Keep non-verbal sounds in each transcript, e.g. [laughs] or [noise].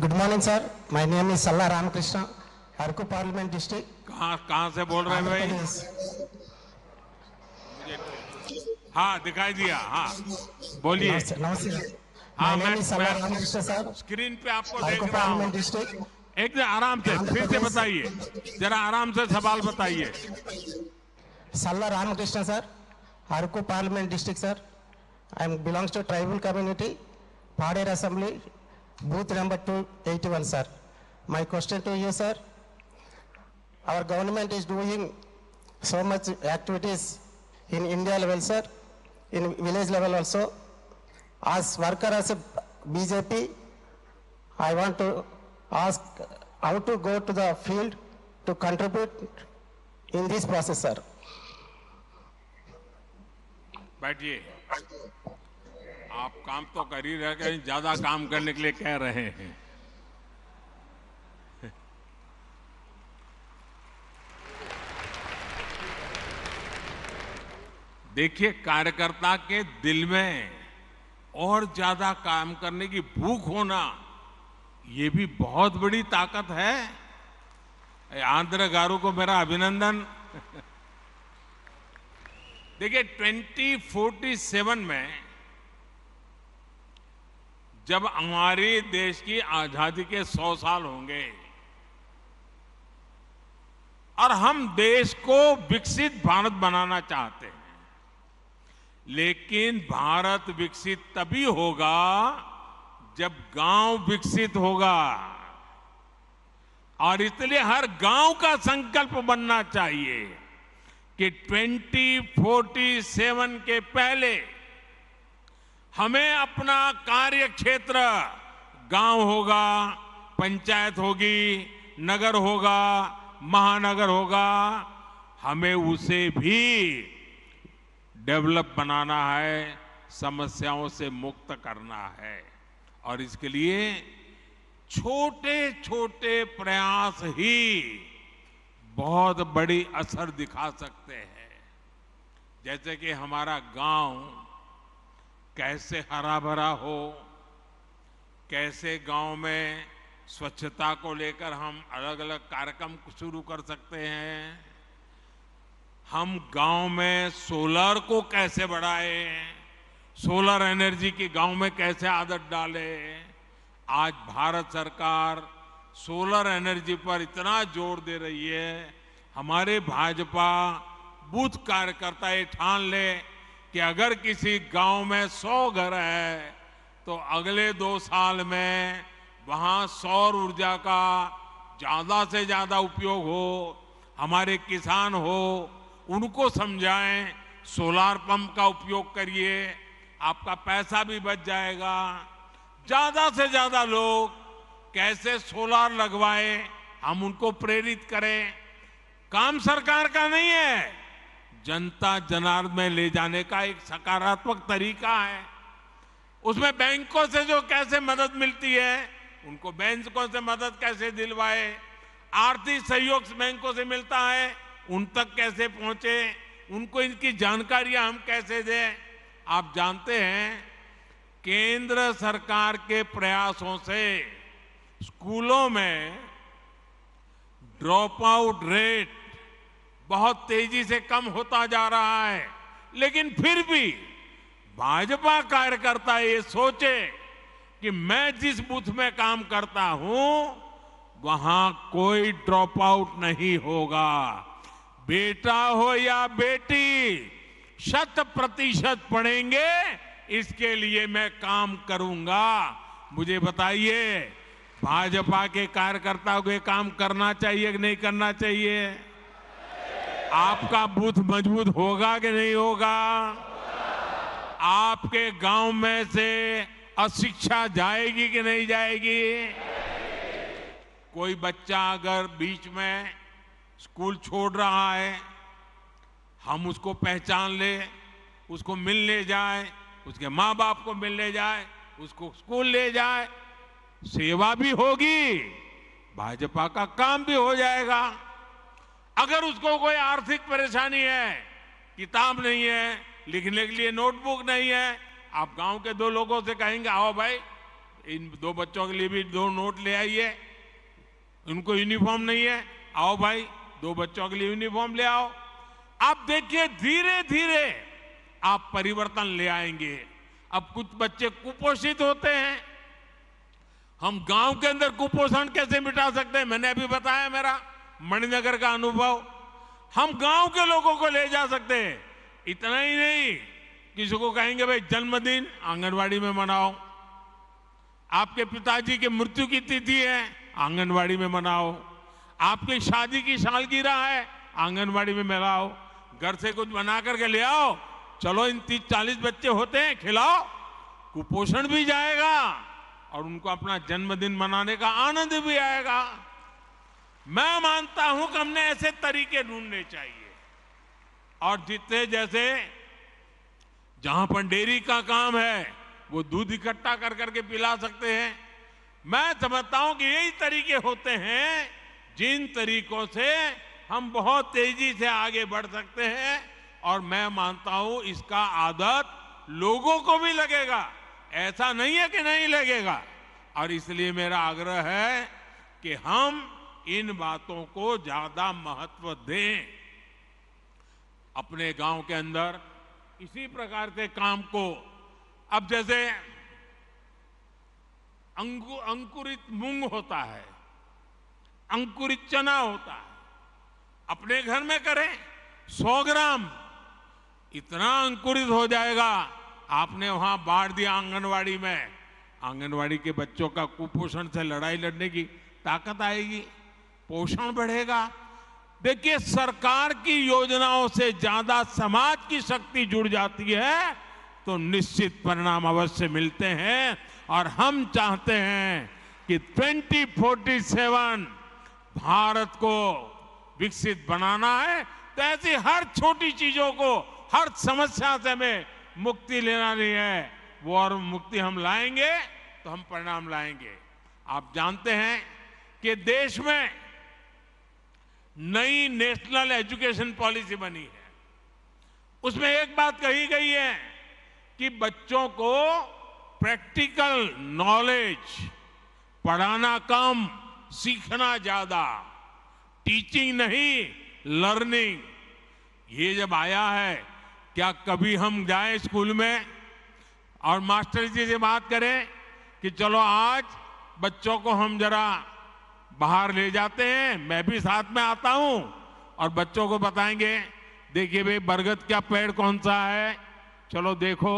Good morning sir my name is Salla Ramakrishna Araku parliament district कहाँ कहाँ से बोल रहे हैं भाई हाँ दिखाई दिया हाँ बोलिए हाँ मैं, रामकृष्ण सर स्क्रीन पे आपको देख रहा हूँ एक आराम से फिर से बताइए जरा आराम से सवाल बताइए Salla Ramakrishna sir Araku parliament district sir I am belongs to tribal community Paderu assembly Booth number 281, sir. My question to you, sir. Our government is doing so much activities in India level, sir, in village level also. As worker, as a BJP, I want to ask how to go to the field to contribute in this process, sir. But आप काम तो कर ही रहे हैं ज्यादा काम करने के लिए कह रहे हैं देखिए कार्यकर्ता के दिल में और ज्यादा काम करने की भूख होना ये भी बहुत बड़ी ताकत है आंध्र गारू को मेरा अभिनंदन [laughs] देखिए 2047 में जब हमारे देश की आजादी के सौ साल होंगे और हम देश को विकसित भारत बनाना चाहते हैं लेकिन भारत विकसित तभी होगा जब गांव विकसित होगा और इसलिए हर गांव का संकल्प बनना चाहिए कि 2047 के पहले हमें अपना कार्य क्षेत्र गांव होगा पंचायत होगी नगर होगा महानगर होगा हमें उसे भी डेवलप बनाना है समस्याओं से मुक्त करना है और इसके लिए छोटे छोटे प्रयास ही बहुत बड़ी असर दिखा सकते हैं जैसे कि हमारा गांव कैसे हरा भरा हो कैसे गांव में स्वच्छता को लेकर हम अलग अलग कार्यक्रम शुरू कर सकते हैं हम गांव में सोलर को कैसे बढ़ाए सोलर एनर्जी की गांव में कैसे आदत डाले आज भारत सरकार सोलर एनर्जी पर इतना जोर दे रही है हमारे भाजपा बूथ कार्यकर्ता ये ठान ले कि अगर किसी गांव में सौ घर है तो अगले दो साल में वहां सौर ऊर्जा का ज्यादा से ज्यादा उपयोग हो हमारे किसान हो उनको समझाएं सोलार पंप का उपयोग करिए आपका पैसा भी बच जाएगा ज्यादा से ज्यादा लोग कैसे सोलार लगवाए हम उनको प्रेरित करें काम सरकार का नहीं है जनता जनार्द में ले जाने का एक सकारात्मक तरीका है उसमें बैंकों से जो कैसे मदद मिलती है उनको बैंकों से मदद कैसे दिलवाए आर्थिक सहयोग बैंकों से मिलता है उन तक कैसे पहुंचे उनको इनकी जानकारियां हम कैसे दें आप जानते हैं केंद्र सरकार के प्रयासों से स्कूलों में ड्रॉप आउट रेट बहुत तेजी से कम होता जा रहा है लेकिन फिर भी भाजपा कार्यकर्ता ये सोचे कि मैं जिस बूथ में काम करता हूं वहां कोई ड्रॉप आउट नहीं होगा बेटा हो या बेटी शत प्रतिशत पढ़ेंगे इसके लिए मैं काम करूंगा मुझे बताइए भाजपा के कार्यकर्ताओं को काम करना चाहिए कि नहीं करना चाहिए आपका बूथ मजबूत होगा कि नहीं होगा आपके गांव में से अशिक्षा जाएगी कि नहीं जाएगी कोई बच्चा अगर बीच में स्कूल छोड़ रहा है हम उसको पहचान ले उसको मिलने जाए उसके माँ बाप को मिलने जाए उसको स्कूल ले जाए सेवा भी होगी भाजपा का काम भी हो जाएगा अगर उसको कोई आर्थिक परेशानी है किताब नहीं है लिखने के लिए नोटबुक नहीं है आप गांव के दो लोगों से कहेंगे आओ भाई इन दो बच्चों के लिए भी दो नोट ले आइए उनको यूनिफॉर्म नहीं है आओ भाई दो बच्चों के लिए यूनिफॉर्म ले आओ आप देखिए धीरे धीरे आप परिवर्तन ले आएंगे अब कुछ बच्चे कुपोषित होते हैं हम गांव के अंदर कुपोषण कैसे मिटा सकते हैं मैंने अभी बताया मेरा मणिनगर का अनुभव हम गांव के लोगों को ले जा सकते हैं इतना ही नहीं किसी को कहेंगे भाई जन्मदिन आंगनवाड़ी में मनाओ आपके पिताजी के मृत्यु की तिथि है आंगनवाड़ी में मनाओ आपकी शादी की सालगिरह है आंगनवाड़ी में मनाओ घर से कुछ बना करके ले आओ चलो इन तीस चालीस बच्चे होते हैं खिलाओ कुपोषण भी जाएगा और उनको अपना जन्मदिन मनाने का आनंद भी आएगा मैं मानता हूं कि हमने ऐसे तरीके ढूंढने चाहिए और जितने जैसे जहां पर डेयरी का काम है वो दूध इकट्ठा कर करके पिला सकते हैं मैं समझता हूं कि यही तरीके होते हैं जिन तरीकों से हम बहुत तेजी से आगे बढ़ सकते हैं और मैं मानता हूं इसका आदत लोगों को भी लगेगा ऐसा नहीं है कि नहीं लगेगा और इसलिए मेरा आग्रह है कि हम इन बातों को ज्यादा महत्व दें अपने गांव के अंदर इसी प्रकार के काम को अब जैसे अंकु, अंकुरित मूंग होता है अंकुरित चना होता है अपने घर में करें 100 ग्राम इतना अंकुरित हो जाएगा आपने वहां बांट दिया आंगनवाड़ी में आंगनवाड़ी के बच्चों का कुपोषण से लड़ाई लड़ने की ताकत आएगी पोषण बढ़ेगा देखिए सरकार की योजनाओं से ज्यादा समाज की शक्ति जुड़ जाती है तो निश्चित परिणाम अवश्य मिलते हैं और हम चाहते हैं कि 2047 भारत को विकसित बनाना है तो ऐसी हर छोटी चीजों को हर समस्या से हमें मुक्ति लेना नहीं है वो और मुक्ति हम लाएंगे तो हम परिणाम लाएंगे आप जानते हैं कि देश में नई नेशनल एजुकेशन पॉलिसी बनी है उसमें एक बात कही गई है कि बच्चों को प्रैक्टिकल नॉलेज पढ़ाना कम सीखना ज्यादा टीचिंग नहीं लर्निंग ये जब आया है क्या कभी हम जाए स्कूल में और मास्टर जी से बात करें कि चलो आज बच्चों को हम जरा बाहर ले जाते हैं मैं भी साथ में आता हूं और बच्चों को बताएंगे देखिए भाई बरगद का पेड़ कौन सा है चलो देखो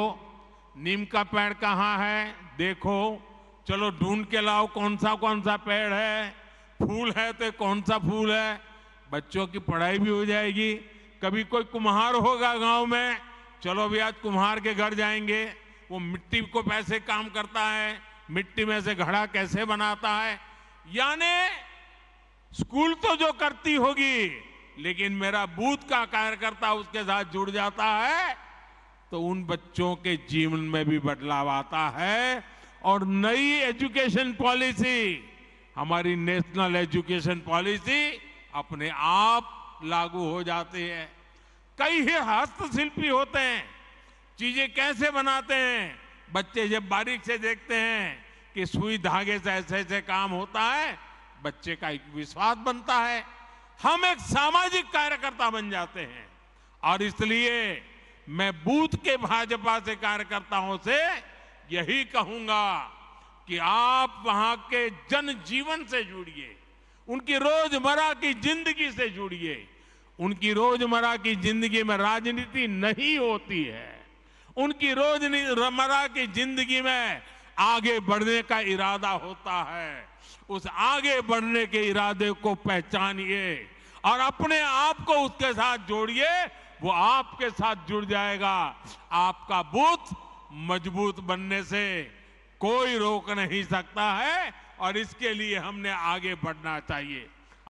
नीम का पेड़ कहाँ है देखो चलो ढूंढ के लाओ कौन सा कौन सा पेड़ है फूल है तो कौन सा फूल है बच्चों की पढ़ाई भी हो जाएगी कभी कोई कुम्हार होगा गांव में चलो भी आज कुम्हार के घर जाएंगे वो मिट्टी को कैसे काम करता है मिट्टी में से घड़ा कैसे बनाता है यानी स्कूल तो जो करती होगी लेकिन मेरा बूथ का कार्यकर्ता उसके साथ जुड़ जाता है तो उन बच्चों के जीवन में भी बदलाव आता है और नई एजुकेशन पॉलिसी हमारी नेशनल एजुकेशन पॉलिसी अपने आप लागू हो जाती है कई ही हस्तशिल्पी होते हैं चीजें कैसे बनाते हैं बच्चे जब बारीक से देखते हैं कि सुई धागे से ऐसे ऐसे काम होता है बच्चे का एक विश्वास बनता है हम एक सामाजिक कार्यकर्ता बन जाते हैं और इसलिए मैं बूथ के भाजपा से कार्यकर्ताओं से यही कहूंगा कि आप वहां के जनजीवन से जुड़िए उनकी रोजमर्रा की जिंदगी से जुड़िए उनकी रोजमर्रा की जिंदगी में राजनीति नहीं होती है उनकी रोजमर्रा की जिंदगी में आगे बढ़ने का इरादा होता है उस आगे बढ़ने के इरादे को पहचानिए और अपने आप को उसके साथ जोड़िए वो आपके साथ जुड़ जाएगा आपका बूथ मजबूत बनने से कोई रोक नहीं सकता है और इसके लिए हमने आगे बढ़ना चाहिए